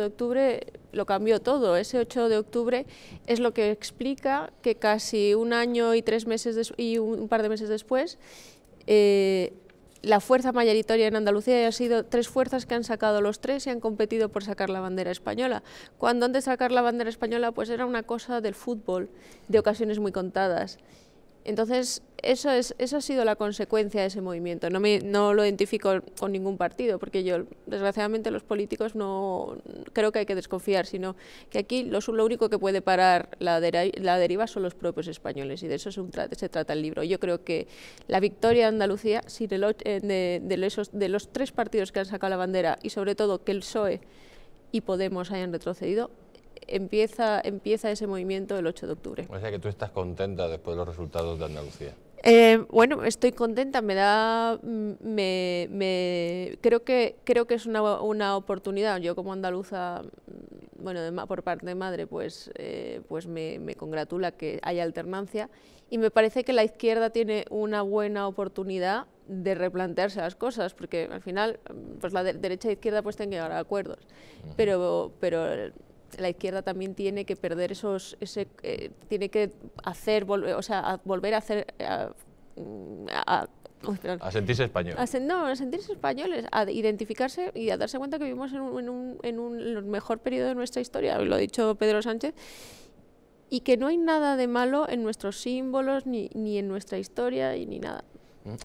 de octubre lo cambió todo. Ese 8 de octubre es lo que explica que casi un año y tres meses y un par de meses después eh, la fuerza mayoritaria en Andalucía ha sido tres fuerzas que han sacado los tres y han competido por sacar la bandera española. Cuando antes de sacar la bandera española pues era una cosa del fútbol, de ocasiones muy contadas. Entonces, eso, es, eso ha sido la consecuencia de ese movimiento. No, me, no lo identifico con ningún partido, porque yo, desgraciadamente, los políticos no creo que hay que desconfiar, sino que aquí lo, único que puede parar la, deriva son los propios españoles, y de eso se trata el libro. Yo creo que la victoria de Andalucía, si de, eh, de los tres partidos que han sacado la bandera, y sobre todo que el PSOE y Podemos hayan retrocedido, empieza, empieza ese movimiento el 8 de octubre. O sea que tú estás contenta después de los resultados de Andalucía. Eh, bueno, estoy contenta, me da, mm, me, creo, que, creo que es una, una oportunidad. Yo como andaluza, mm, bueno, por parte de madre, pues, eh, pues me, congratula que haya alternancia y me parece que la izquierda tiene una buena oportunidad de replantearse las cosas, porque al final mm, pues la derecha e izquierda pues tienen que llegar a acuerdos, pero, pero la izquierda también tiene que perder esos, ese, eh, tiene que hacer, volver, o sea, a volver a hacer, a, sentirse español. no, a sentirse españoles, a identificarse y a darse cuenta que vivimos en un, en un, en un mejor periodo de nuestra historia, lo ha dicho Pedro Sánchez, y que no hay nada de malo en nuestros símbolos, ni, ni en nuestra historia, y ni nada.